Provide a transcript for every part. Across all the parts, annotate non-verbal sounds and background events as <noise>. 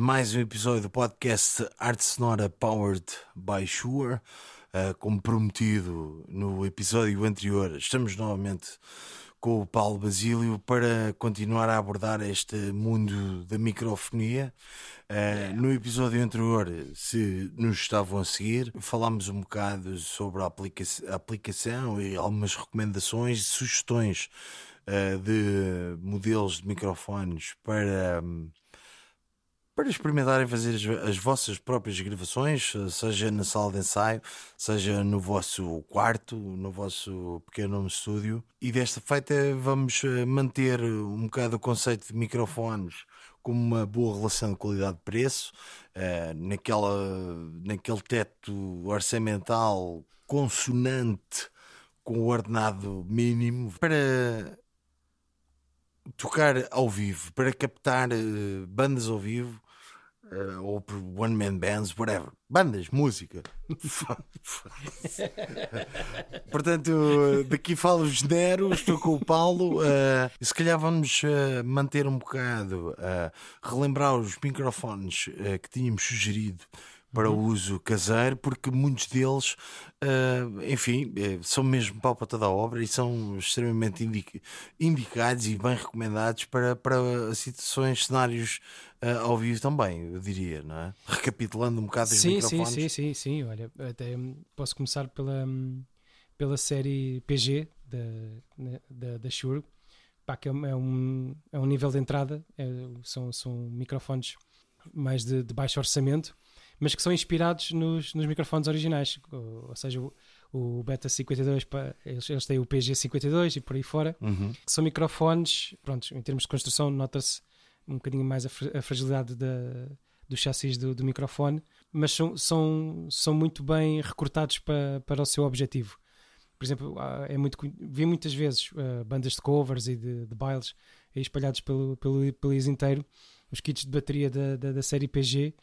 mais um episódio do podcast Arte Sonora Powered by Shure. Uh, como prometido no episódio anterior, estamos novamente com o Paulo Basílio para continuar a abordar este mundo da microfonia. Uh, no episódio anterior, se nos estavam a seguir, falámos um bocado sobre a, aplica a aplicação e algumas recomendações e sugestões ah, de modelos de microfones para um, para experimentarem fazer as, as, vossas próprias gravações, eh, seja na sala de ensaio, seja no vosso quarto, no vosso pequeno estúdio. E desta feita vamos eh, manter eh, um bocado o conceito de microfones com uma boa relação de qualidade-preço, uh, naquela, naquele teto orçamental consonante com o ordenado mínimo, para tocar ao vivo, para captar uh, bandas ao vivo eh, ou por One Man Bands, whatever. Bandas, música. <laughs> <laughs> Portanto, daqui falo Genero, estou com o Paulo. Uh, se calhar vamos uh, manter um bocado, relembrar os microfones que tínhamos sugerido para o uhum. uso caseiro, porque muitos deles, uh, enfim, eh, são mesmo para toda da obra e são extremamente indicados e bem recomendados para, para situações, cenários uh, ao vivo também, eu diria, não é? Recapitulando um bocado os microfones. Sim, sim, sim, sim, olha, até hum, posso começar pela, hum, pela série PG né, da, da, da Shure, Pá, que é, é um, é um nível de entrada, é, são, são microfones mais de, de baixo orçamento, mas que são inspirados nos, nos microfones originais, ou, ou seja, o, o Beta 52, eles, eles têm o PG52 e por aí fora, uhum. que são microfones, pronto, em termos de construção, nota-se um bocadinho mais a, a fragilidade da, do chassis do, do, microfone, mas são, são, são muito bem recortados para, para o seu objetivo. Por exemplo, é muito, vi muitas vezes uh, bandas de covers e de, de bailes espalhados pelo, pelo, pelo país inteiro, os kits de bateria da, da, da série PG,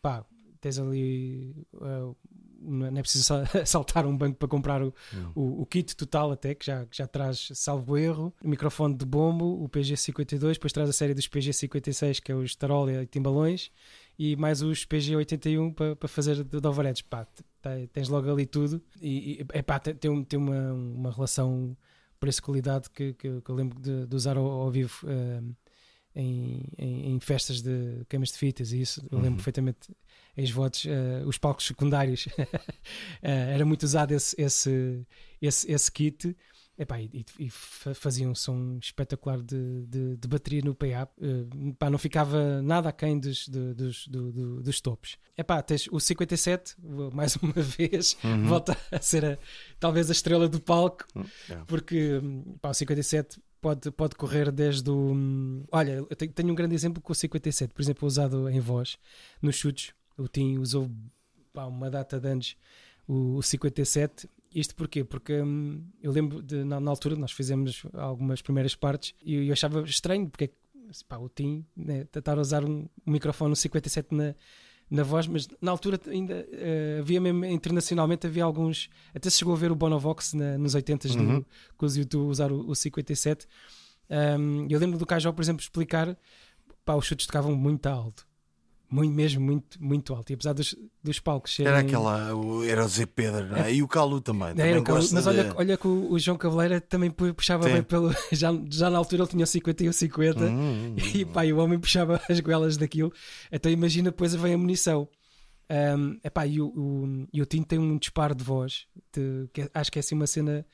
pá, tens ali. Uh, não é preciso <laughs> saltar um banco para comprar o, o, o, kit total, até que já, já traz salvo erro, o microfone de bombo, o PG52, depois traz a série dos PG56, que é os Tarol e Timbalões, e mais os PG81 para, para fazer de overheads. Pá, tens logo ali tudo, e, e é pá tem, tem uma, uma relação preço-qualidade que, que, que, eu lembro de, de usar ao, ao vivo. Eh, em, em, em, festas de queimas de fitas e isso, eu lembro uhum. perfeitamente ex-votos, uh, eh, os palcos secundários uh, <laughs> era muito usado esse, esse, esse, esse kit Epá, e, e fazia um som espetacular de, de, de bateria no PA. Eh, pá, não ficava nada aquém dos, dos, do, dos topos. Epá, tens o 57, mais <laughs> uma vez, uhum. volta a ser a, talvez a estrela do palco, uhum. porque hum, pá, o 57 pode, pode correr desde o. Hum, olha, eu tenho um grande exemplo com o 57, por exemplo, usado em voz, nos chutes. O Tim usou pá, uma data de anos o, o 57. Isto porquê? Porque hum, eu lembro de, na, na, altura nós fizemos algumas primeiras partes e eu, eu achava estranho porque pá, o Tim né, tentar usar um, um microfone 57 na, na voz, mas na altura ainda uh, havia mesmo internacionalmente havia alguns, até se chegou a ver o Bonovox na, nos 80s uhum. do, com os YouTube usar o, o 57 um, eu lembro do Cajó, por exemplo, explicar pá, os chutes tocavam muito alto muito, mesmo muito, muito alto. E apesar dos, dos palcos serem. Era aquela, era o Zé Pedro, não é? E o Calu também. Calu, mas de... olha, olha que o, o, João Cavaleira também puxava Sim. bem pelo. <laughs> Já, já na altura ele tinha 50 e 50, hum, <laughs> e pai o homem puxava <laughs> as goelas daquilo. Então imagina, depois vem a munição. Um, epá, e, o, o, e o Tino tem um disparo de voz, de, que é, acho que é assim uma cena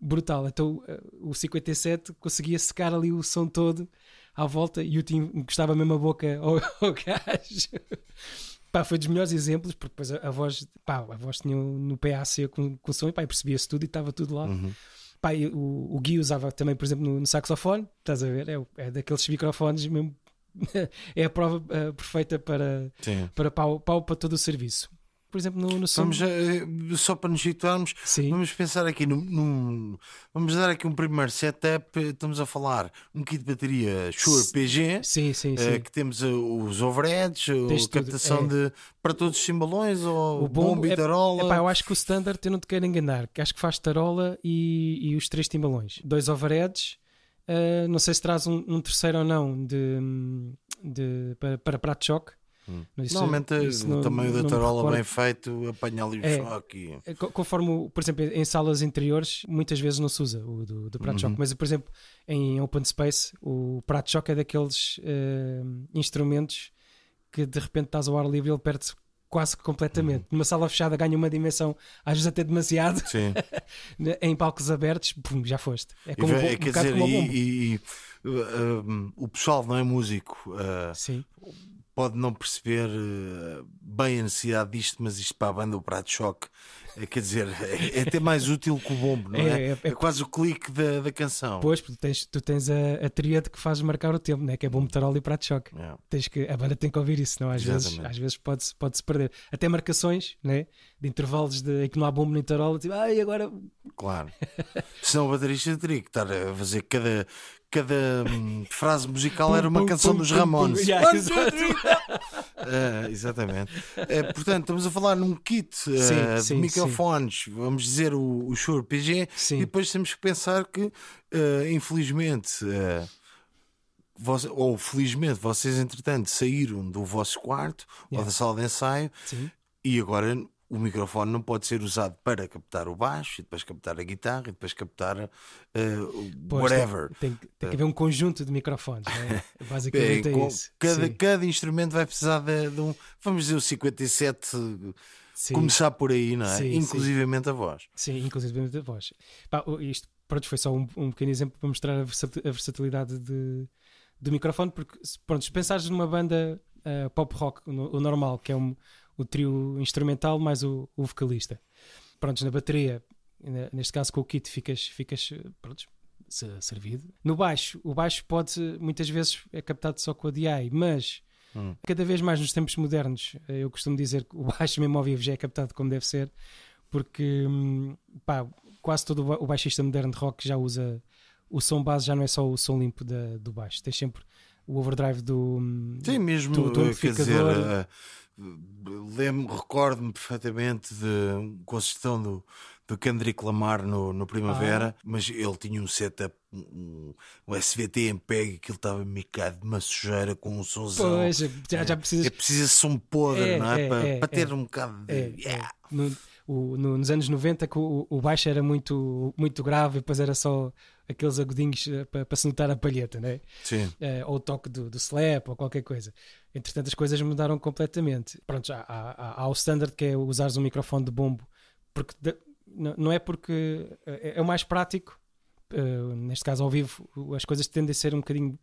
brutal. Então eh, o 57 conseguia secar ali o som todo à volta e o Tim gostava mesmo a boca ao, <laughs> ao gajo. Pá, foi dos melhores exemplos, porque depois a, a voz, pá, a voz tinha no PAC com, com o som e pá, percebia-se tudo e estava tudo lá. Uhum. Pá, o, o Gui usava também, por exemplo, no, no saxofone, estás a ver? É, é daqueles microfones mesmo <laughs> é a prova uh, perfeita para, para, para, para, para todo o serviço por exemplo, no, no Vamos, eh, só para nos situarmos, Sim. vamos pensar aqui num, Vamos dar aqui um primeiro setup. Estamos a falar um kit de bateria Shure PG, sim, sim, uh, que temos uh, os overheads, a captação é. de. para todos os cimbalões ou o bom bombo e é, tarola. É, eu acho que o standard, eu não te quero enganar, que acho que faz tarola e, e os três timbalões. Dois overheads, não sei se traz um, um terceiro ou não de, de para, para prato de choque. Hum. Isso, Normalmente é- o tamanho da tarola bem feito apanha ali o é, choque. É, conforme, por exemplo, em salas interiores, muitas vezes não se usa o do, do prato-choque, uhum. mas, por exemplo, em open space, o prato-choque é daqueles uh, instrumentos que de repente estás ao ar livre e ele perde-se quase completamente. Uhum. Numa sala fechada ganha uma dimensão, às vezes até demasiado. Sim. <laughs> Né, em palcos abertos, pum, já foste. É como e, um, quer um dizer, e, e, e uh, um, eh, o pessoal não é músico. Uh, Sim pode não perceber eh, bem a necessidade disto, mas isto para a banda, o prato de choque é, quer dizer, é, é, até mais útil que o bombo, não é? É, é, é, é quase o clique da, da canção. Pois, porque tu tens, tu tens a, a tríade que faz marcar o tempo, né? que é bombo, tarol e prato de choque. Tens que, a banda tem que ouvir isso, não? Às Exatamente. vezes, às vezes pode-se pode -se perder. Até marcações né? de intervalos de, em que não há bombo nem tarol, tipo, ai, ah, agora. <laughs> Claro. Senão o baterista teria que estar a fazer cada, cada hum, frase musical era uma canção dos Ramones. <laughs> exatamente. portanto, estamos a falar num kit uh, sim, de sim, megafones, vamos dizer o, o Shure PG, Sim. e depois temos que pensar que, uh, infelizmente. Uh, eh, você, ou felizmente vocês entretanto saíram do vosso quarto yeah. ou da sala de ensaio Sim. e agora o microfone não pode ser usado para captar o baixo, e depois captar a guitarra, e depois captar uh, pois, whatever. Tem, tem, tem, que haver um conjunto de microfones, né? <laughs> basicamente Bem, é isso. Cada, cada instrumento vai precisar de, de um, vamos dizer, o 57 Sim. Começar por aí, não é? Sim, inclusivamente sim. a voz. Sim, inclusivamente a voz. Pá, isto pronto, foi só um, um pequeno exemplo para mostrar a versatilidade de, do microfone, porque pronto, se pensares numa banda uh, pop rock, o, o, normal, que é um, o trio instrumental mais o, o vocalista. Pronto, na bateria, neste caso com o kit, ficas, ficas pronto, servido. No baixo, o baixo pode, muitas vezes, é captado só com a DI, mas Hum. Cada vez mais nos tempos modernos, eh, eu costumo dizer que o <laughs> baixo mesmo ao vivo já é captado como deve ser, porque hum, pá, quase todo o baixista moderno de rock já usa o som base, já não é só o som limpo da, do baixo, tem sempre o overdrive do. Tem hum, mesmo, do, do eh, quer dizer, eh, lembro, recordo-me perfeitamente de um concertão do do Kendrick Lamar no, no Primavera, ah. mas ele tinha um setup, um, um SVT em PEG que ele estava micado de uma sujeira com um somzão. Pois, é, já, já é, precisas... É, é preciso som podre, é, não é? é para, para ter um bocado de... Yeah. No, o, no, nos anos 90 que o, o baixo era muito, muito grave depois era só aqueles agudinhos eh, para, para se notar a palheta, né? Sim. Uh, ou o toque do, do slap ou qualquer coisa. Entretanto, as coisas mudaram completamente. Pronto, há, há, há, o standard que é usares um microfone de bombo, porque de, não é porque eh, é, é, o mais prático, eh, neste caso ao vivo, as coisas tendem a ser um bocadinho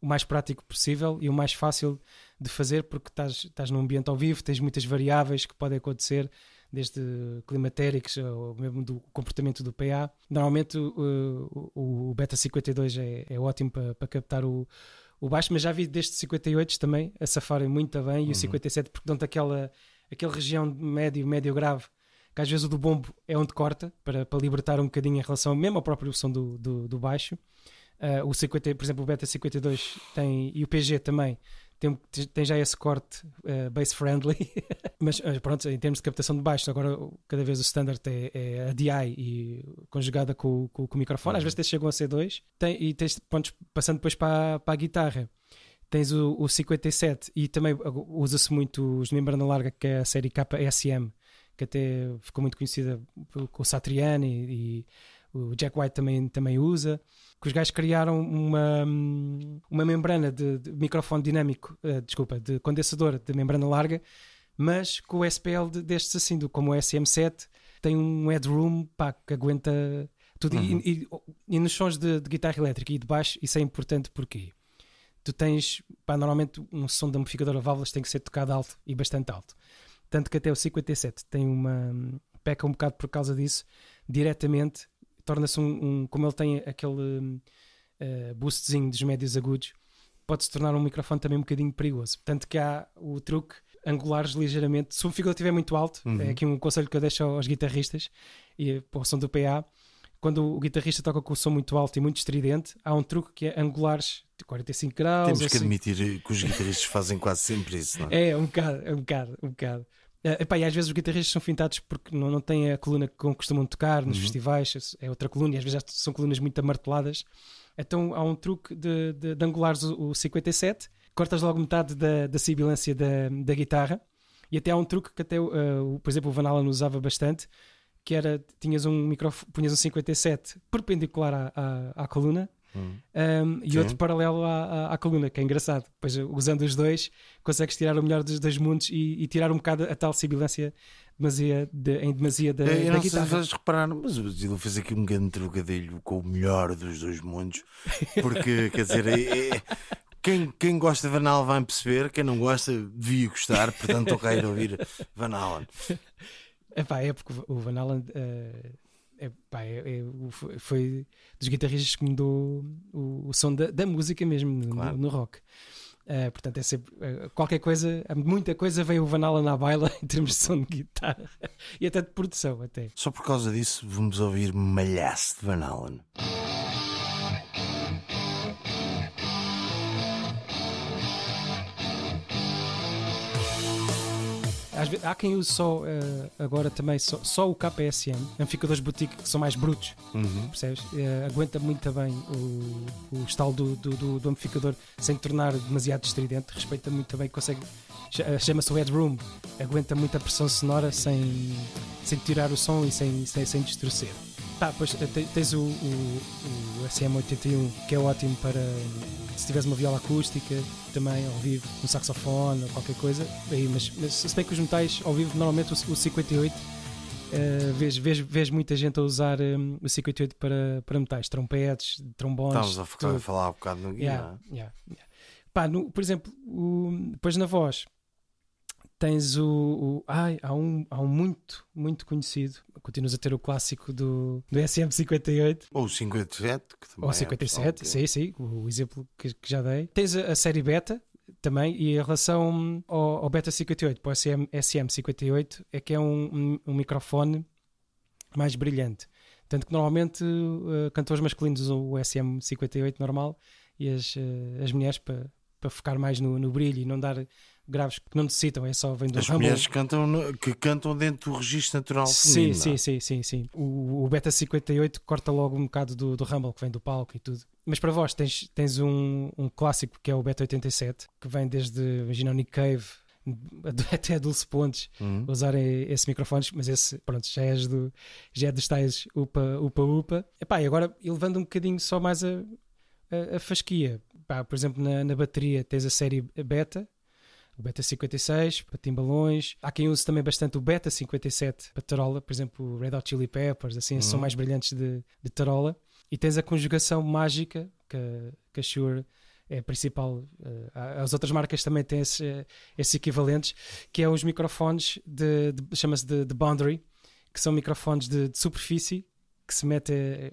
o mais prático possível e o mais fácil de fazer, porque estás, estás num ambiente ao vivo, tens muitas variáveis que podem acontecer, desde climatéricos ou mesmo do comportamento do PA. Normalmente o, o, o Beta 52 é, é ótimo para, para captar o, o baixo, mas já vi desde 58 também a safarem muito bem uhum. e o 57 uhum. porque dão-te aquela, aquela região médio, médio grave que às vezes o do bombo é onde corta, para, para libertar um bocadinho em relação mesmo à própria opção do, do, do baixo. Uh, o 50, por exemplo, o Beta 52 tem, e o PG também, tem, tem já esse corte uh, bass friendly, <laughs> mas ah, pronto, em termos de captação de baixo, agora cada vez o standard é, é a DI e conjugada com, com, com o microfone, às uhum. vezes chegam a C2, tem, e tens, pronto, passando depois para, para a guitarra tens o, o, 57 e também usa-se muito os na larga que é a série KSM que até ficou muito conhecida com o Satriani e, e o Jack White também, também usa, que os gajos criaram uma, uma membrana de, de microfone dinâmico, uh, desculpa, de condensador de membrana larga, mas com o SPL destes assim, do, como o SM7, tem um headroom pá, que aguenta tudo. Uhum. E, e, e, nos sons de, de, guitarra elétrica e de baixo, isso é importante porque tu tens, pá, normalmente um som de amplificador a válvulas tem que ser tocado alto e bastante alto. Tanto que até o 57 tem uma. peca um bocado por causa disso, diretamente, torna-se um, um, Como ele tem aquele uh, boostzinho dos médios agudos, pode-se tornar um microfone também um bocadinho perigoso. Tanto que há o truque angulares ligeiramente. Se o figurativo estiver é muito alto, é uhum. é aqui um conselho que eu deixo aos guitarristas e eh, para o som do PA, quando o guitarrista toca com o som muito alto e muito estridente, há um truque que é angulares de 45 graus. Temos é que assim. admitir que os guitarristas fazem quase sempre isso, não é? <laughs> É, é, um bocado, um bocado, um bocado. Uh, eh, epá, e às vezes os guitarristas são fintados porque não, não têm a coluna que costumam tocar nos uhum. festivais, é, é outra coluna, e às vezes são colunas muito amarteladas. Então há um truque de, de, de angulares o, o, 57, cortas logo metade da, da sibilância da, da guitarra, e até há um truque que até, uh, por exemplo, o Van Allen usava bastante, que era, tinhas um microfone, punhas um 57 perpendicular à, à, à coluna hum. um, e Sim. outro paralelo à, à, à, coluna, que é engraçado. Pois usando os dois, consegues tirar o melhor dos dois mundos e, e tirar um bocado a tal sibilância demasia de, em demasia da, é, eu da não guitarra. Sei se repararam, mas o Zilu fez aqui um grande trocadilho com o melhor dos dois mundos, porque <laughs> quer dizer, é, é, quem, quem gosta de Van Allen vai perceber, quem não gosta devia gostar, portanto, toca ir ouvir Van Allen. <laughs> Epá, é porque o Van Halen uh, epá, é, é, foi dos guitarristas que mudou o, o som da, da, música mesmo claro. no, no, rock. Uh, portanto, é sempre, uh, qualquer coisa, muita coisa veio o Van Halen à baila <laughs> em termos de som de guitarra <laughs> e até de produção. Até. Só por causa disso, vamos ouvir Malhaço de Van Halen. vezes, há quem use só uh, agora também só, só, o KPSM, amplificadores boutique que são mais brutos, uhum. percebes? Uh, aguenta muito bem o, o estalo do, do, do, do, amplificador sem tornar demasiado estridente, respeita muito bem, consegue. Eh, chama-se o headroom, aguenta muita pressão sonora sem, sem tirar o som e sem, sem, sem distorcer. tá pois tens o, o, o SM81 que é ótimo para se tivesse uma viola acústica também ao vivo, um saxofone ou qualquer coisa, aí, mas, mas se bem que os metais ao vivo normalmente o, o 58 uh, eh, vês, vês, muita gente a usar um, o 58 para, para metais, trompetes, trombones. Estávamos a, focar, a falar um bocado no guia. Yeah, é? yeah, yeah. Pá, no, por exemplo, o, depois na voz, tens o, o. ai, há um, há um muito, muito conhecido. Continuas a ter o clássico do, do SM58. Ou o 57, que também. Ou 57, é sim, é sim, o exemplo que, que já dei. Tens a, a, série Beta também, e em relação ao, ao Beta 58, para o SM, SM58, é que é um, um, um microfone mais brilhante. Tanto que normalmente uh, cantores masculinos usam o SM58 normal e as, uh, as mulheres para, para focar mais no, no brilho e não dar graves que não necessitam, é só vem do As mulheres cantam no, que cantam dentro do registro natural feminino. Sim, sim, sim, sim, sim. O, o Beta 58 corta logo um bocado do, do Humble que vem do palco e tudo. Mas para vós tens, tens um, um clássico que é o Beta 87, que vem desde, imagina, o Nick Cave, <laughs> até a Dulce Pontes uhum. usarem esses microfones, mas esse, pronto, já é, do, já é dos tais upa, upa, upa. Epá, e agora elevando um bocadinho só mais a, a, a fasquia. Epá, por exemplo, na, na bateria tens a série Beta, o Beta 56 para timbalões. Há quem use também bastante o Beta 57 para tarola, por exemplo, o Red Hot Chili Peppers, assim, uhum. são mais brilhantes de, de tarola. E tens a conjugação mágica que, que a Shure é a principal. Eh, as outras marcas também têm esses, eh, esses equivalentes, que é os microfones de, de chama-se de, de, boundary, que são microfones de, de superfície que se mete eh,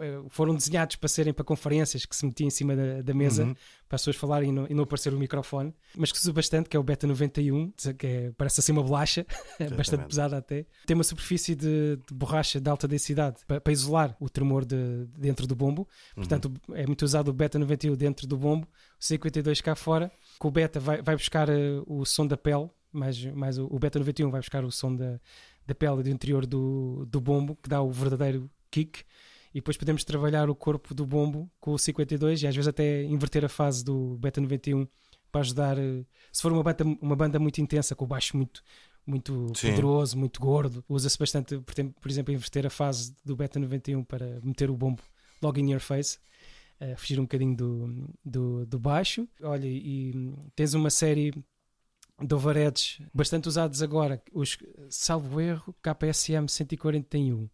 eh, foram desenhados para serem para conferências que se metia em cima da, da mesa uhum. para as pessoas falarem e não, e não aparecer o microfone, mas que usa bastante, que é o Beta 91, que é, parece assim uma bolacha, <laughs> bastante pesada até. Tem uma superfície de, de borracha de alta densidade para, para isolar o tremor de, de dentro do bombo, portanto uhum. é muito usado o Beta 91 dentro do bombo, o 52 cá fora, que o Beta vai, vai buscar eh, o som da pele, mas, mas o, o Beta 91 vai buscar o som da, da pele do interior do, do bombo, que dá o verdadeiro kick e depois podemos trabalhar o corpo do bombo com o 52 e às vezes até inverter a fase do beta 91 para ajudar. Eh, se for uma banda, uma banda muito intensa, com o baixo muito, muito Sim. poderoso, muito gordo, usa-se bastante, por exemplo, inverter a fase do beta 91 para meter o bombo logo in your face. Eh, fugir um bocadinho do, do, do baixo. Olha, e hum, tens uma série de overheads bastante usados agora, os, salvo erro, KPSM 141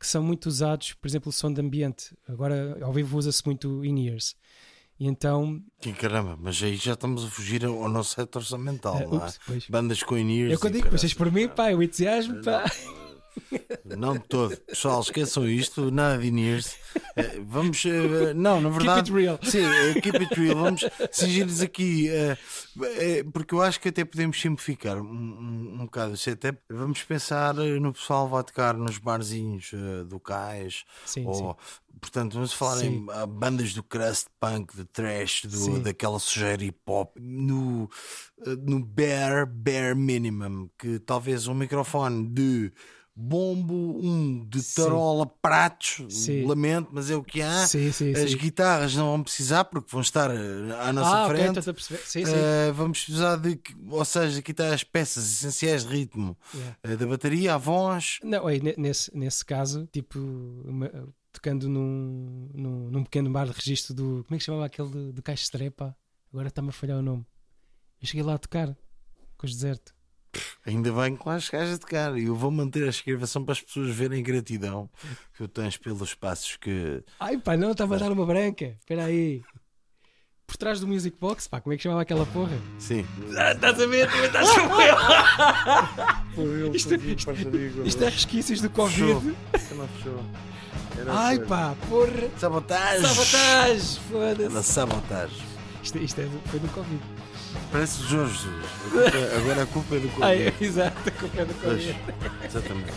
que são muito usados, por exemplo, o som de ambiente. Agora, ao vivo, usa-se muito in-ears. E então. Que caramba, mas aí já estamos a fugir ao nosso setor orçamental, uh, ups, Bandas com in-ears. Eu quando digo, vocês por mim, pá, o entusiasmo, pá. Não. Não de todo. Pessoal, esqueçam isto, nada de eh, Vamos, eh, não, na verdade. Keep it real. Sim, eh, keep it real. Vamos seguir-nos aqui, porque eu acho que até podemos simplificar um, um, um bocado o até Vamos pensar no pessoal que vai tocar nos barzinhos do cais. Sim, ou, sim. Portanto, vamos falar sim. em ah, bandas do crust punk, de trash, do, daquela sujeira hip hop, no, no bare, bare minimum, que talvez um microfone de bombo, um de tarola, sim. pratos, sim. lamento, mas é o que há. Sim, As guitarras não vão precisar porque vão estar eh, à nossa ah, frente. Okay, uh, eh, vamos precisar de, ou seja, aqui está as peças essenciais de ritmo yeah. uh, da bateria, a voz. Não, aí, nesse, nesse caso, tipo, uma, tocando num, num, num, pequeno bar de registro do. Como é que chamava aquele do, do Caixa trepa Agora está-me a falhar o nome. Eu cheguei lá a tocar com os deserto ainda bem que caixas de cara. e Eu vou manter a gravação para as pessoas verem gratidão que tu tens pelos passos que. Ai pá, não, estava a dar uma branca. Espera aí. Por trás do Music Box, pá, como é que chamava aquela porra? Sim. Ah, estás a ver? Também estás como eu. <laughs> isto, é- isto é resquícios do Covid. Fechou. Ai pá, porra. Sabotagem. Sabotagem. Foda-se. Sabotagem. Isto, é- isto é, foi do Covid. Parece Jorge Jesus. Agora a culpa é do ah, é, Corinthians. exato, a culpa é do Corinthians. Exatamente.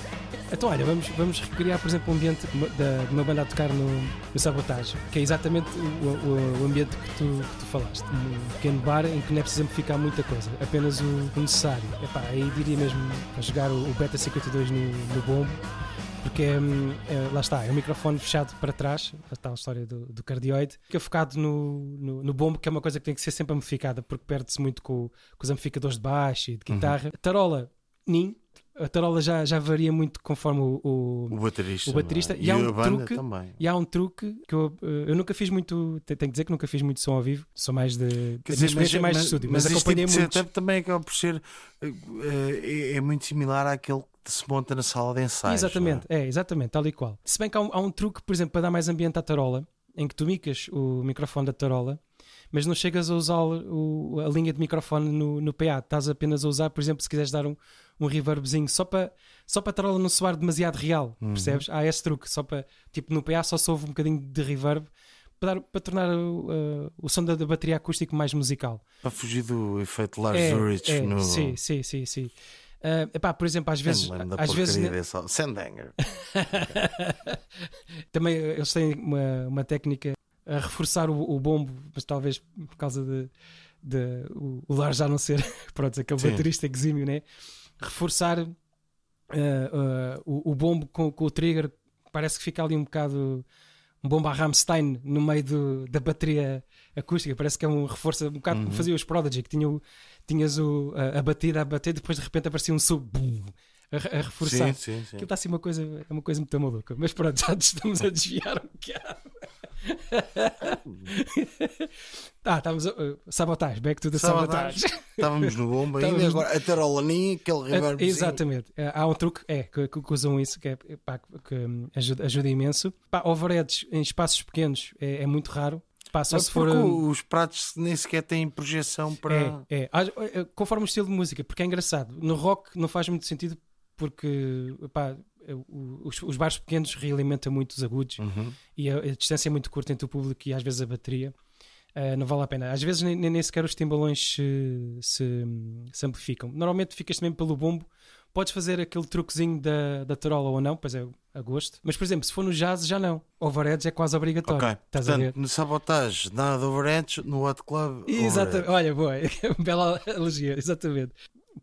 Então, olha, vamos, vamos recriar, por exemplo, o um ambiente da, de uma banda a tocar no, no Sabotagem, que é exatamente o, o, o ambiente que tu, que tu, falaste. Um pequeno bar em que não é preciso amplificar muita coisa, apenas o, necessário. Epá, aí diria mesmo a jogar o, o Beta 52 no, no bombo porque hum, é, lá está, é um microfone fechado para trás, a tal história do, do cardioide, que é focado no, no, no, bombo, que é uma coisa que tem que ser sempre amplificada, porque perde-se muito com, com, os amplificadores de baixo e de uhum. guitarra. Uhum. Tarola, nin, a tarola já, já varia muito conforme o, o, o baterista. O baterista. E, é? e, há um truque, também. e há um truque que eu, eh, eu nunca fiz muito, tenho que dizer que nunca fiz muito som ao vivo, sou mais de. Quer dizer, mas, é, mais mas, de estúdio, mas, mas tipo acompanhei muito. também acaba por ser. Eh, eh, é, é, muito similar àquele se monta na sala de ensaios. É? Exatamente, é? é? exatamente, tal e qual. Se bem que há um, há um truque, por exemplo, para dar mais ambiente à tarola, em que tu micas o microfone da tarola, mas não chegas a usar o, a linha de microfone no, no PA. Estás apenas a usar, por exemplo, se quiseres dar um, um reverbzinho, só para, só para a tarola não soar demasiado real, uhum. percebes? Há esse truque, só para, tipo, no PA só se ouve um bocadinho de reverb, para, para, tornar o, uh, o som da, da, bateria acústica mais musical. Para fugir do efeito Lars é, É, no... Sim, sim, sim, sim. Uh, epá, por exemplo, às vezes. Às vezes Sandanger. <laughs> Também eh, eles têm uma, uma técnica a reforçar o, o bombo, mas talvez por causa de, de o, o lar já não ser <laughs> pronto, aquele Sim. baterista exímio, né? reforçar uh, uh, o, o, bombo com, com, o trigger parece que fica ali um bocado um bomba a Rammstein no meio do, da bateria acústica. Parece que é um reforço, um bocado uhum. como faziam os Prodigy, que tinhas o, a, a batida a bater, depois de repente aparecia um sub a, a, reforçar. Sim, sim, sim. Aquilo está assim uma coisa, é uma coisa muito maluca. Mas pronto, <laughs> já estamos a desviar um bocado ah, estávamos a, uh, back to the sabotagem. Estávamos no bomba ainda, agora a o laninho, aquele reverb. Exatamente, eh, há um truque é, que, que, que usam isso que, é, eh, pá, que hum, ajuda, ajuda, imenso. Pá, overheads em espaços pequenos é, é muito raro. Pá, só se for... Hum, os pratos nem sequer têm projeção para. É, é, ah, conforme o estilo de música, porque é engraçado. No rock não faz muito sentido porque pá, eh, os, os, bares pequenos realimentam muito os agudos uhum. e a, a, distância é muito curta entre o público e às vezes a bateria. Uh, não vale a pena. Às vezes nem, nem sequer os timbalões se, se, se, amplificam. Normalmente ficas também pelo bombo. Podes fazer aquele truquezinho da, da tarola ou não, pois é a gosto. Mas, por exemplo, se for no jazz, já não. Overheads é quase obrigatório. Estás Portanto, no sabotage, nada de overheads, no hot club. Exatamente. Olha, boa. <laughs> Bela alergia, exatamente.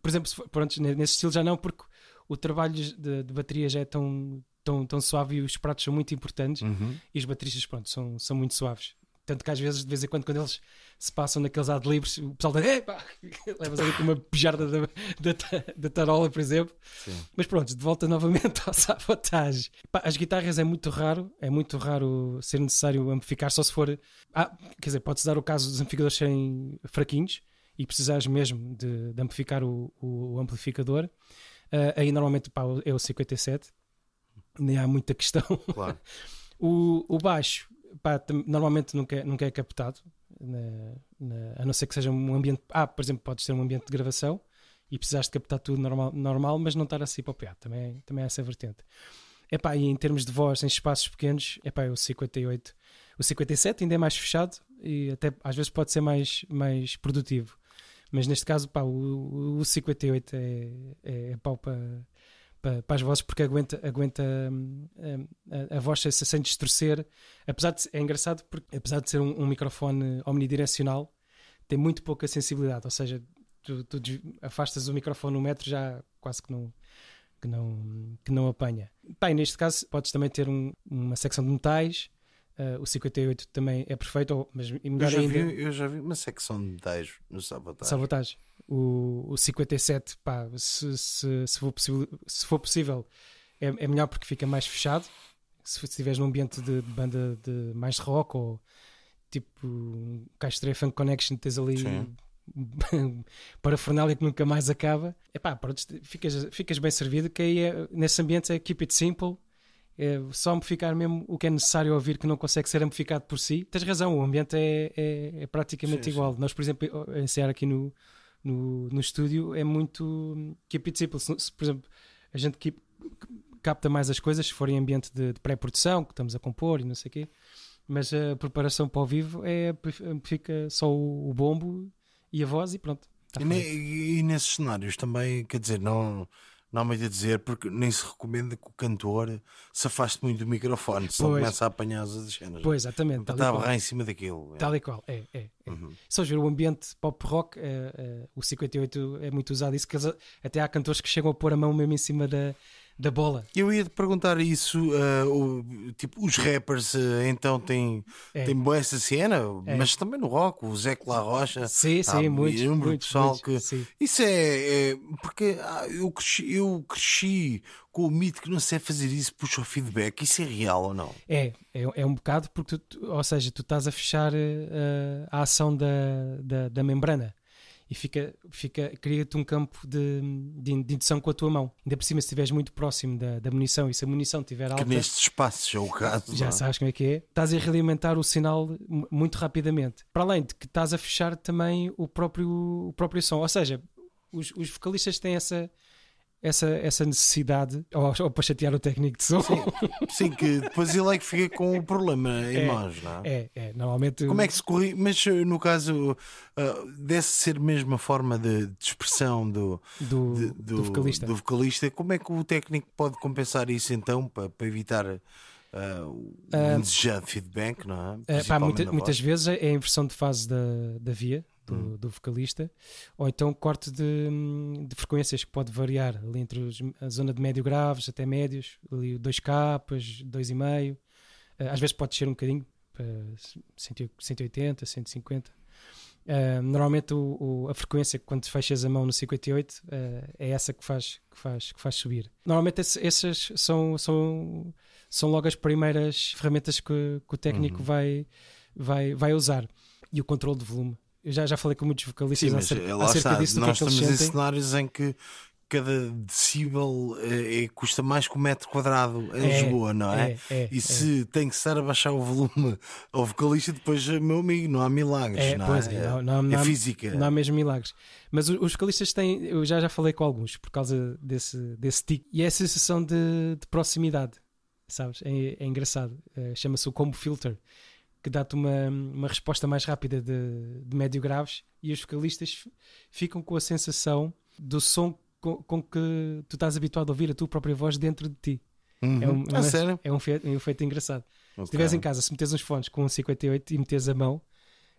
Por exemplo, for, pronto, nesse estilo já não, porque o trabalho de, de baterias é tão, tão, tão suave e os pratos são muito importantes uhum. e os bateristas, pronto, são, são muito suaves. Tanto que às vezes, de vez em quando, quando eles se passam naqueles ad livres, o pessoal diz, epá, <laughs> levas ali com uma pijarda da, da, da, tarola, por exemplo. Sim. Mas pronto, de volta novamente à <laughs> sabotagem. as guitarras é muito raro, é muito raro ser necessário amplificar, só se for. Ah, quer dizer, pode-se dar o caso dos amplificadores serem fraquinhos e precisares mesmo de, de amplificar o, o, o amplificador. Uh, aí normalmente pá, é o 57, nem há muita questão. Claro. <laughs> o, o baixo, pá, normalmente nunca, é, nunca é captado, na, na, a não ser que seja um ambiente. Ah, por exemplo, podes ter um ambiente de gravação e precisaste captar tudo normal, normal mas não estar assim papeado. Também, também é essa vertente. Epá, e em termos de voz em espaços pequenos, epá, é o 58, o 57 ainda é mais fechado e até às vezes pode ser mais, mais produtivo. Mas neste caso, pá, o, o 58 é, é, é pau para para, para as vozes porque aguenta, aguenta hum, a, a, voz sem, sem distorcer. Apesar de, é engraçado porque, apesar de ser um, um microfone omnidirecional, tem muito pouca sensibilidade. Ou seja, tu, tu afastas o microfone um metro já quase que não. Que não, que não apanha. Bem, neste caso, podes também ter um, uma secção de metais, Uh, o 58 também é perfeito, mas melhor eu ainda. Vi, eu já vi uma secção de 10 no Sabotage. Sabotage. O, o 57, pá, se, se, se, for, possível, se for possível, é, é melhor porque fica mais fechado. Se estiveres num ambiente de, banda de mais rock ou tipo um Castré Funk Connection, tens ali <laughs> para fornalha que nunca mais acaba. é pá, ficas, ficas bem servido, que aí é, nesse ambiente é keep it simple é só amplificar mesmo o que é necessário ouvir que não consegue ser amplificado por si. Tens razão, o ambiente é, é, é praticamente sim, igual. Sim. Nós, por exemplo, encerrar aqui no, no, no estúdio é muito keep it simple. Se, se, por exemplo, a gente keep, capta mais as coisas se for em ambiente de, de pré-produção, que estamos a compor e não sei o quê. Mas a preparação para o vivo é fica só o, o bombo e a voz e pronto. Tá e, ne, e nesses cenários também, quer dizer, não não normalmente de é dizer, porque nem se recomenda que o cantor se afaste muito do microfone, pois. só começa a apanhar as cenas. É? Pois, exatamente. Tal está lá em cima daquilo. É. Tal e qual, é. é, é. Uhum. Só ver o ambiente pop rock, é, é, o 58 é muito usado isso, que até há cantores que chegam a pôr a mão mesmo em cima da da bola. Eu ia te perguntar isso, uh, o, tipo, os rappers uh, então têm, é. têm boa essa cena, é. mas também no rock, o Zé La Rocha. Sim, tá, sim, um pessoal que sim. Isso é, é porque ah, eu, cresci, eu cresci com o mito que não sei fazer isso, puxa o feedback, isso é real ou não? É, é, é um bocado porque, tu, ou seja, tu estás a fechar uh, a ação da, da, da membrana e fica, fica, cria-te um campo de, de, de, indução com a tua mão. Ainda por cima, se estiveres muito próximo da, da munição e se a munição estiver alta. Que nestes espaços é o caso. Já não? É? sabes como é que é. Estás a realimentar o sinal muito rapidamente. Para além de que estás a fechar também o próprio, o próprio som. Ou seja, os, os vocalistas têm essa essa, essa necessidade ou, ou, para chatear o técnico de som. Sim, <laughs> sim, que depois ele é que fica com o problema em é, não é? É, é. Normalmente. Como é que se corrige? Mas eh, no caso, uh, desse ser mesmo a forma de, de expressão do, do, de, do, do, vocalista. do vocalista, como é que o técnico pode compensar isso então para, para evitar. Uh, eh, um desejado feedback, não é? Uh, pá, muita, muitas vezes é a inversão de fase da, da via, do, hum. do vocalista, ou então corte de, de, frequências que pode variar ali entre os, a zona de médio graves até médios, ali 2K, 2,5, eh, às vezes pode descer um bocadinho para 180, 150. Uh, normalmente o, o, a frequência quando fechas a mão no 58 uh, eh, é essa que faz, que faz, que faz subir. Normalmente esse, essas são, são, são logo as primeiras ferramentas que, que o técnico uhum. vai, vai, vai usar. E o controle de volume eu já, já falei com muitos vocalistas Sim, acerca, eh, lá acerca está, disso. Nós é que estamos em cenários em que cada decibel é, eh, é, eh, custa mais que um metro quadrado em é, Lisboa, não é? é, é e é. se tem que estar a baixar o volume <laughs> ao vocalista, depois, meu amigo, não há milagres, não, pois é, não, não, não há, física. Não há mesmo milagres. Mas os vocalistas têm, eu já, já falei com alguns por causa desse, desse e é a sensação de, de proximidade, sabes? É, engraçado. Chama-se o combo filter que dá-te uma, uma resposta mais rápida de, de médio graves e os vocalistas ficam com a sensação do som com, com, que tu estás habituado a ouvir a tua própria voz dentro de ti. Uhum. É, um, é ah, é, é um, efeito, um efeito engraçado. Okay. Se estiveres em casa, se metes uns fones com um 58 e metes a mão,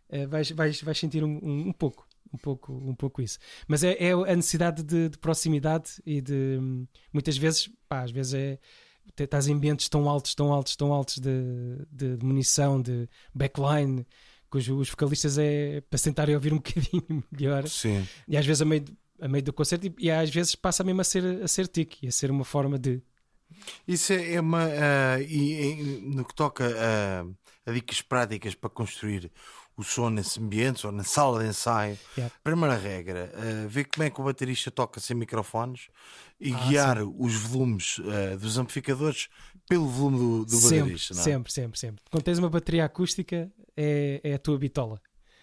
uh, vais, vais, vais sentir um, um, um, pouco. Um pouco, um pouco isso. Mas é, é a necessidade de, de proximidade e de. Hum, muitas vezes, pá, às vezes é estás em ambientes tão altos, tão altos, tão altos de, de, de munição, de backline, que os, vocalistas é para e ouvir um <laughs> bocadinho melhor. Sim. E às vezes a meio, a meio do concerto, e, e às vezes passa mesmo a ser, a ser tique, a ser uma forma de. Isso é, é uma. Uh, e, e, no que toca a, a dicas práticas para construir o som nesse ambiente, ou na sala de ensaio. Yeah. Primeira regra, uh, ver como é que o baterista toca sem microfones e ah, guiar sim. os volumes uh, dos amplificadores pelo volume do, do sempre, baterista. Não é? Sempre, sempre, sempre. Quando tens uma bateria acústica, é, é a tua bitola.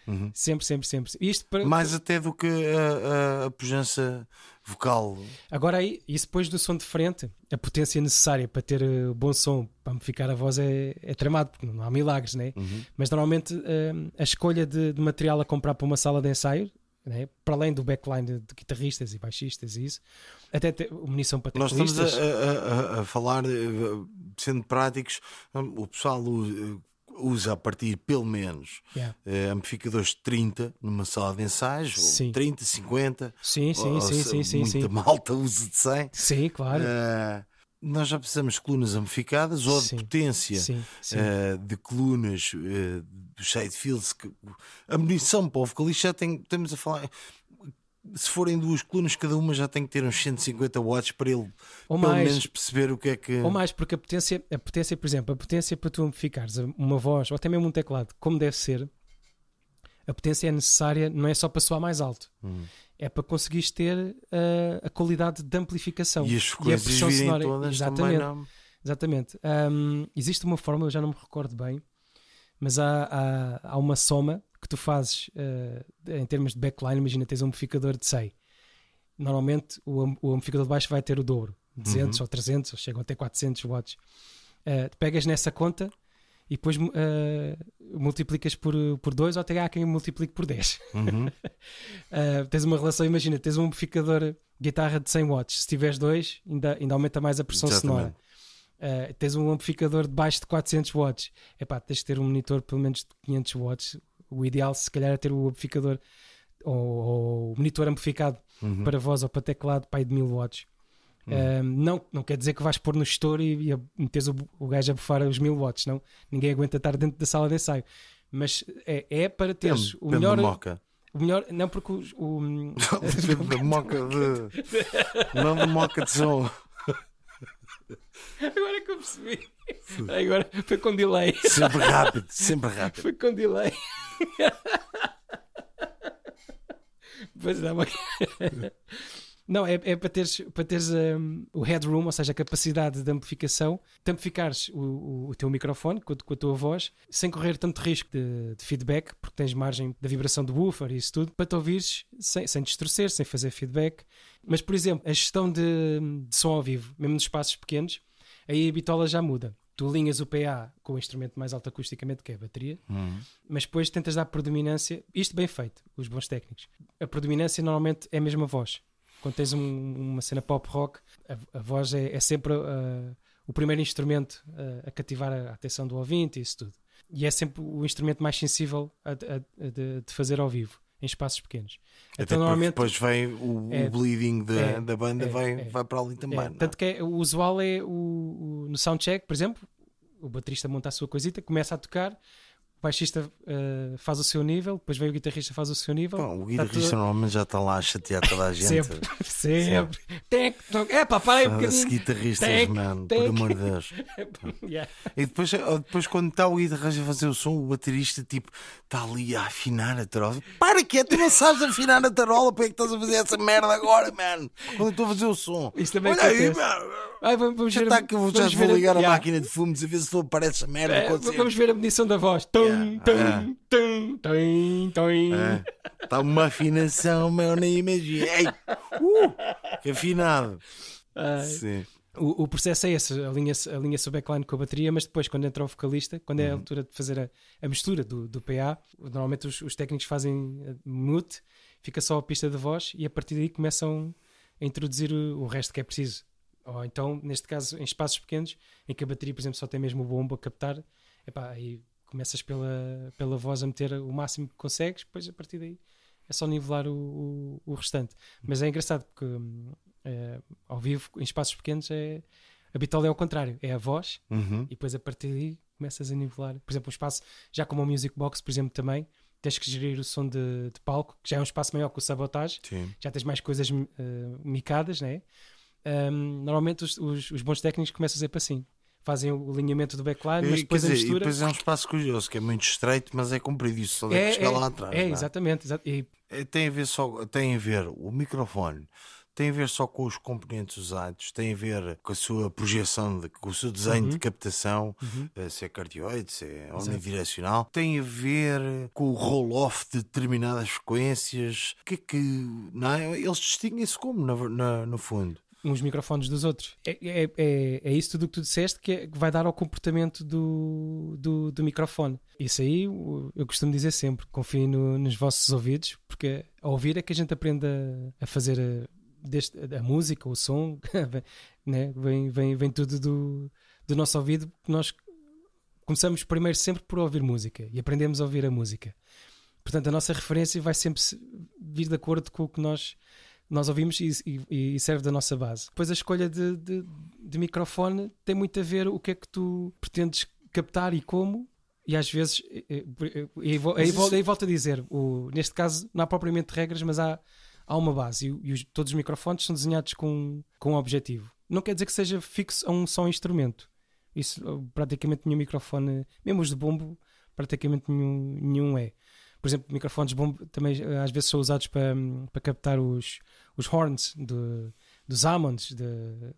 Uhum. Sempre, sempre, sempre. Isto para... Mais até do que a, a, a pujança vocal. Agora aí, isso depois do som de frente, a potência necessária para ter eh, bom som, para me ficar a voz é, é tramado, porque não há milagres, né? Uhum. Mas normalmente ehm, a escolha de, de, material a comprar para uma sala de ensaio, né? para além do backline de, guitarristas e baixistas e isso, até ter, munição para teclistas. Nós estamos a, a, a falar, eh, sendo práticos, o pessoal eh, usa a partir, pelo menos, yeah. uh, amplificadores de 30 numa sala de ensaios, ou 30, 50. Sim, sim, ou, sim, sim, sim. Muita sim. malta usa de 100. Sim, claro. Uh, nós já precisamos de colunas amplificadas ou sim, de potência sim, sim. Uh, de colunas uh, do Shade a munição para o vocalista já tem, temos a falar se forem duas colunas, cada uma já tem que ter uns 150 watts para ele ou pelo menos perceber o que é que. Ou mais, porque a potência, a potência, por exemplo, a potência para tu amplificares uma voz ou até mesmo um teclado, como deve ser, a potência é necessária, não é só para soar mais alto. Hum. É para conseguires ter uh, a qualidade de amplificação e, as e a pressão sonora. Todas exatamente. Não... É? exatamente. Um, existe uma fórmula, eu já não me recordo bem, mas há, há, há uma soma que tu fazes uh, em termos de backline, imagina, tens um amplificador de 100. Normalmente o, o amplificador de baixo vai ter o dobro, 200 uhum. ou 300, ou chegam até 400 watts. Uh, pegas nessa conta e depois uh, multiplicas por 2 por dois, ou até há quem multiplique por 10. Uhum. uh, <laughs> tens uma relação, imagina, tens um amplificador guitarra de 100 watts, se tiveres dois, ainda, ainda aumenta mais a pressão Exatamente. sonora. tens um amplificador de baixo de 400 watts, é pá, tens de ter um monitor pelo menos de 500 watts, o ideal se calhar é ter o amplificador ou, ou o monitor amplificado uhum. para voz ou para teclado para ir de 1000 watts. Uhum. não, não quer dizer que vais pôr no gestor e, e o, o gajo a bufar os 1000 watts, não? Ninguém aguenta estar dentro da sala de ensaio. Mas é, é para teres Tem, o melhor. Moca. O melhor, não porque o. o... <laughs> <laughs> moca de. não de moca de som. Agora que eu percebi. Agora foi com delay. Sempre rápido, sempre rápido. Foi com delay. Pois dá é, uma. Não, é, é para teres, para teres um, o headroom, ou seja, a capacidade de amplificação, de amplificares o, o, o teu microfone com a, com a, tua voz, sem correr tanto risco de, de, feedback, porque tens margem da vibração do woofer e isso tudo, para te ouvires sem, sem distorcer, sem fazer feedback. Mas, por exemplo, a gestão de, de som ao vivo, mesmo nos espaços pequenos, aí a bitola já muda tu alinhas o PA com o instrumento mais alto acusticamente, que é a bateria, uhum. mas depois tentas dar predominância, isto bem feito, os bons técnicos. A predominância normalmente é a mesma voz quando tens um, uma cena pop rock, a, a voz é, é sempre uh, o primeiro instrumento a, a cativar a atenção do ouvinte e isso tudo. E é sempre o instrumento mais sensível a, de, de fazer ao vivo em espaços pequenos. Até então, normalmente, depois vem o, é, o bleeding da, é, da banda, é, vai, é. vai para ali também. É, é? Tanto que o usual é o, o, no soundcheck, por exemplo, o baterista monta a sua coisita, começa a tocar o baixista uh, faz o seu nível, depois vem o guitarrista faz o seu nível. Bom, o tá guitarrista tudo... normalmente já está lá a chatear toda a gente. sempre, <laughs> sempre. Tem que... É pá, para aí um bocadinho. Esse guitarristas, mano, tec. por amor de Deus. <laughs> yeah. E depois, eh, depois quando está o guitarrista a fazer o som, o baterista tipo está ali a afinar a tarola. Para que é, tu não sabes afinar a tarola, para é que estás a fazer essa merda agora, mano? Quando estou a fazer o som. Isso também Olha acontece. aí, mano. Ai, vamos, vamos já ver, tá que eu já vou ligar a, yeah. máquina de fumo a ver se aparece a merda. É, vamos ver a munição da voz. Está ah. é. uma afinação, meu, nem imagino. É uh, que afinado. Ai. Sim. O, o, processo é esse, a linha alinha a backline com a bateria, mas depois, quando entra o vocalista, quando uhum. é a uhum. altura de fazer a, a mistura do, do, PA, normalmente os, os, técnicos fazem eh, mute, fica só a pista de voz e a partir daí começam a introduzir o, o resto que é preciso. Ou então, neste caso, em espaços pequenos, em que a bateria, por exemplo, só tem mesmo o bombo a captar, epá, aí começas pela, pela voz a meter o máximo que consegues, depois a partir daí é só nivelar o, o, o restante. Mas é engraçado porque hum, é, ao vivo, em espaços pequenos, é, a bitola é o contrário, é a voz uhum. e depois a partir daí começas a nivelar. Por exemplo, um espaço, já como o Music Box, por exemplo, também tens que gerir o som de, de palco, que já é um espaço maior que o sabotagem, já tens mais coisas uh, micadas, né? Um, normalmente os, os, os, bons técnicos começam para assim fazem o alinhamento do backline, mas eh, depois dizer, a mistura... depois é um espaço curioso, que é muito estreito, mas é comprido, isso só deve é, chegar é, lá atrás. É, é? exatamente. Exa e... Eh, tem, a ver só, tem a ver o microfone, tem a ver só com os componentes usados, tem a ver com a sua projeção, de, com o seu desenho uhum. de captação, uhum. Eh, se é cardioide, se é omnidirecional, tem a ver com o roll-off de determinadas frequências, que, é que não, é? eles distinguem-se como, na, na, no fundo uns microfones dos outros. É, é, é, é isso tudo o que tu disseste que, é, que, vai dar ao comportamento do, do, do microfone. Isso aí eu costumo dizer sempre: confiem no, nos vossos ouvidos, porque a ouvir é que a gente aprende a, a fazer a, deste, a, música, o som, <laughs> né? vem, vem, vem tudo do, do nosso ouvido. Nós começamos primeiro sempre por ouvir música e aprendemos a ouvir a música. Portanto, a nossa referência vai sempre vir de acordo com o que nós nós ouvimos e, e, e, serve da nossa base. Depois a escolha de, de, de, microfone tem muito a ver o que é que tu pretendes captar e como. E às vezes, eh, eh, eh, aí isso... volto a dizer, o, neste caso não há propriamente regras, mas há, há uma base e, e os, todos os microfones são desenhados com, com um objetivo. Não quer dizer que seja fixo a um só instrumento. Isso praticamente nenhum microfone, mesmo os de bombo, praticamente nenhum, nenhum é por exemplo, microfones bom, também eh, às vezes são usados para, hum, para captar os, os horns de, dos Amonds, de,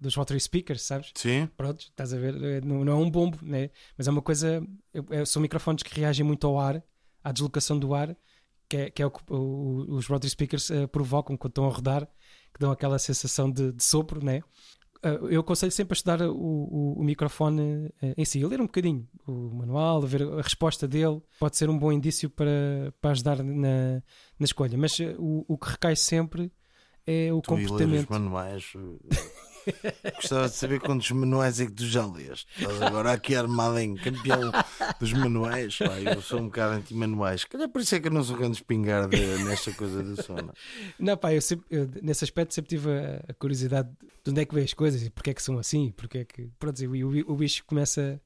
dos rotary speakers, sabes? Sim. Pronto, estás a ver, eh, não, não é um bombo, né? mas é uma coisa, é, são microfones que reagem muito ao ar, à deslocação do ar, que é, que é o que os rotary speakers uh, provocam quando estão a rodar, que dão aquela sensação de, de sopro, né? Ah, eu aconselho sempre a estudar o, o, o microfone eh, em si, a ler um bocadinho o manual, a ver a resposta dele, pode ser um bom indício para, para ajudar na, na escolha, mas eh, o, o que recai sempre é o tu comportamento. os manuais eh, Gostava de saber quantos manuais é que tu já leste. Estás agora aqui armado em campeão dos manuais. Pá, eu sou um bocado anti-manuais. Calhar por isso é que eu não sou grande espingarda nesta coisa do sono. É? Não, pá, eu, sempre, eu nesse aspecto sempre tive a, a, curiosidade de onde é que vêm as coisas e porque é que são assim. Porque é que. Pronto, o, o bicho começa.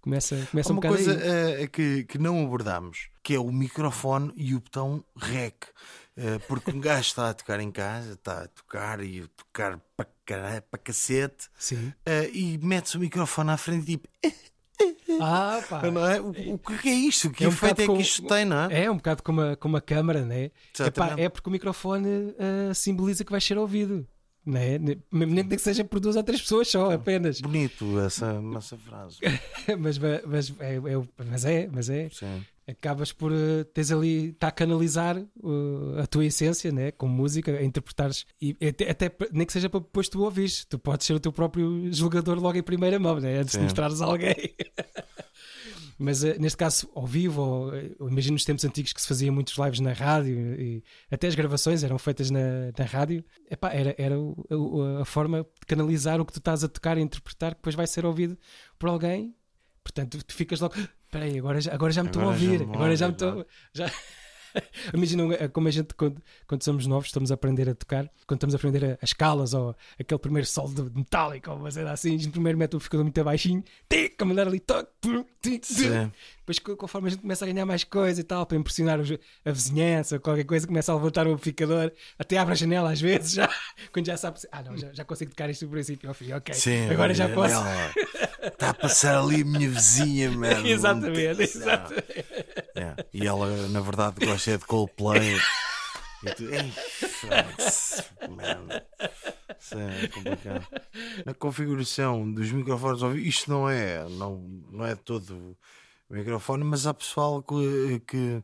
Começa, começa Há uma um coisa uh, que, que não abordámos, que é o microfone e o botão REC. Eh, porque um gajo está a tocar em casa, está a tocar e a tocar para, para cacete, Sim. Eh, e metes o microfone à frente e tipo. Eh, ah, pá. É? O, o, é que é isto? Que é um efeito é que isto tem, não é? É um bocado como uma como uma câmara, né? é? é porque o microfone uh, simboliza que vai ser ouvido. Né? Nem que seja por duas ou três pessoas só, apenas. Bonito essa, essa frase. <laughs> mas, mas, é, é, mas é, mas é. Sim. Acabas por eh, tens ali, está a canalizar uh, a tua essência né? com música, a interpretares, e até, até nem que seja para depois tu ouvires, tu podes ser o teu próprio julgador logo em primeira mão, né? antes Sim. de mostrares a alguém. <laughs> mas eh, neste caso ao vivo, ou, eh, imagino nos tempos antigos que se fazia muitos lives na rádio e até as gravações eram feitas na, na rádio, Epá, era, era a, a forma de canalizar o que tu estás a tocar e interpretar, que depois vai ser ouvido por alguém, portanto tu ficas logo, ah, espera aí, agora, já, agora já me estou a ouvir, agora já me estou. Já... <laughs> Imagina como a gente, quando, quando, somos novos, estamos a aprender a tocar, quando estamos a aprender a, as escalas ou aquele primeiro sol de metálico ou uma cena assim, a gente primeiro mete o ficador muito baixinho, tic, a mandar ali, toc, tic, tic, tic. Depois, conforme a gente começa a ganhar mais coisa e tal, para impressionar a vizinhança, qualquer coisa, começa a levantar o amplificador, até abre a janela às vezes, já, <laughs> quando já sabe. Ah, não, já, já consigo tocar isto do princípio ao fim, ok. Sim, agora olha, já posso. Está a passar ali a minha vizinha, <laughs> mano. exatamente, exatamente. É. E ela, na verdade, gosta é de Coldplay. E tu, merda. Isso é complicado. Na configuração dos microfones, isto não é, não, não é todo microfone, mas há pessoal que, que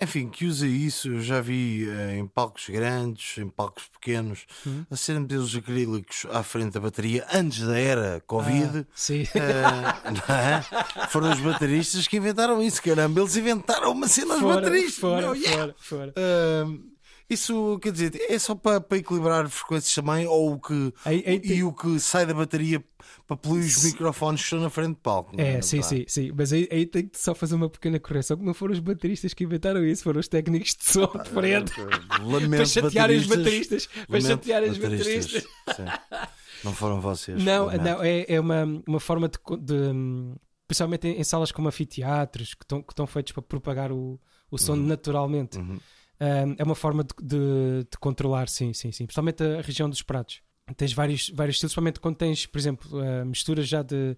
enfim, que usa isso. Eu já vi eh, em palcos grandes, em palcos pequenos, uhum. a serem modelos acrílicos à frente da bateria antes da era Covid. Ah, sim. Uh, <laughs> Foram os bateristas que inventaram isso, caramba. Eles inventaram uma cena aos bateristas. Fora, meu, fora, yeah. fora. Uh, isso, quer dizer, é só para, para equilibrar frequências também ou o que, aí, aí tem... e o que sai da bateria para poluir os microfones que estão na frente do palco. É, é, sim, sim, sim. Mas aí, aí tem que só fazer uma pequena correção: que não foram os bateristas que inventaram isso, foram os técnicos de som de ah, frente. É, é, é. Lamento, <laughs> para chatear os bateristas. Para chatear os bateristas. Não foram vocês. Não, não é, é uma, uma forma de, de hum, Principalmente em, em salas como anfiteatros, que estão, que estão feitos para propagar o, o som uhum. naturalmente. Uhum é uma forma de, de, de, controlar, sim, sim, sim. Principalmente a região dos pratos. Tens vários, vários estilos, principalmente quando tens, por exemplo, uh, misturas já de,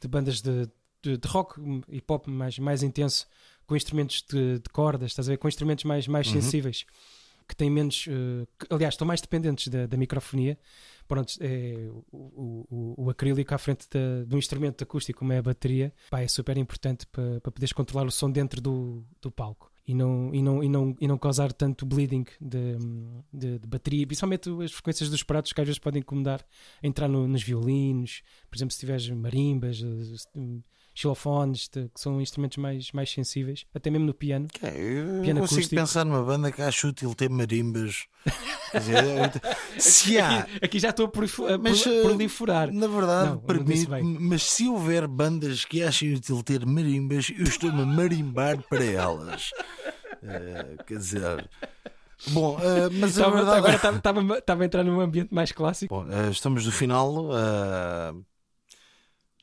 de bandas de, de, de rock e hum, pop mais, mais intenso, com instrumentos de, de, cordas, estás a ver? Com instrumentos mais, mais uhum. sensíveis, que têm menos. Uh, que, aliás, estão mais dependentes da, da microfonia. Pronto, é, o, o, o, acrílico à frente da, de um instrumento acústico, como é a bateria, pá, é super importante para, para poderes controlar o som dentro do, do palco e não, e não, e não, e não causar tanto bleeding de, de, de bateria, principalmente as frequências dos pratos que às vezes podem incomodar entrar no, nos violinos, por exemplo, se tiveres marimbas, eh, xilofones, que são instrumentos mais, mais sensíveis, até mesmo no piano. Que, eu piano consigo acústico. pensar numa banda que acho útil ter marimbas. Dizer, é <laughs> se há. Aqui, aqui já estou a, prolifer, mas, proliferar. Na verdade, não, permite, não mas se houver bandas que achem útil ter marimbas, eu estou-me a marimbar para elas. <laughs> Eh, quer dizer. Bom, uh, mas a verdade. Agora estava a entrar num ambiente mais clássico. Bom, uh, estamos no final. Uh,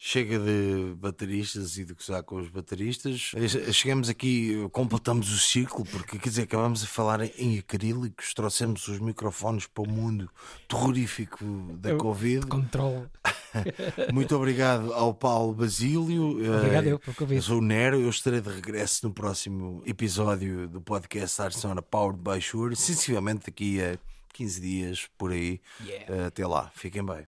Chega de bateristas e de gozar com os bateristas. Chegamos aqui, completamos o ciclo, porque quer dizer, acabamos a falar em acrílicos, trouxemos os microfones para o mundo terrorífico da Eu Covid. Controle. <laughs> Muito obrigado ao Paulo Basílio. Eh, obrigado eu pelo convite. Eu sou o Nero, eu estarei de regresso no próximo episódio do podcast Arte Sonora Powered by sensivelmente daqui a 15 dias por aí. Yeah. Eh, até lá, fiquem bem.